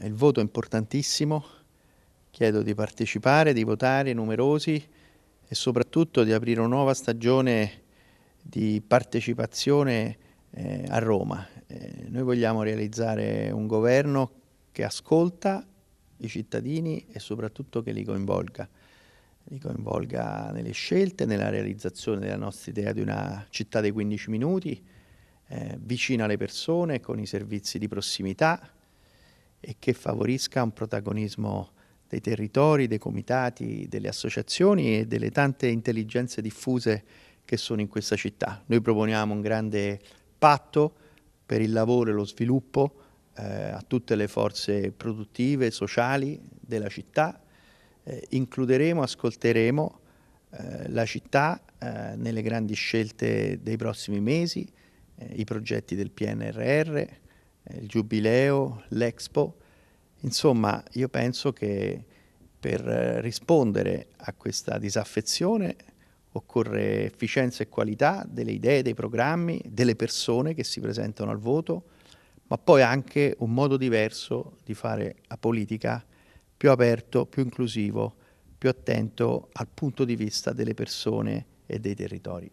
Il voto è importantissimo, chiedo di partecipare, di votare numerosi e soprattutto di aprire una nuova stagione di partecipazione eh, a Roma. Eh, noi vogliamo realizzare un governo che ascolta i cittadini e soprattutto che li coinvolga, li coinvolga nelle scelte, nella realizzazione della nostra idea di una città dei 15 minuti, eh, vicina alle persone, con i servizi di prossimità, e che favorisca un protagonismo dei territori, dei comitati, delle associazioni e delle tante intelligenze diffuse che sono in questa città. Noi proponiamo un grande patto per il lavoro e lo sviluppo eh, a tutte le forze produttive, e sociali della città. Eh, includeremo, ascolteremo eh, la città eh, nelle grandi scelte dei prossimi mesi, eh, i progetti del PNRR, eh, il Giubileo, l'Expo, Insomma, io penso che per rispondere a questa disaffezione occorre efficienza e qualità delle idee, dei programmi, delle persone che si presentano al voto, ma poi anche un modo diverso di fare la politica più aperto, più inclusivo, più attento al punto di vista delle persone e dei territori.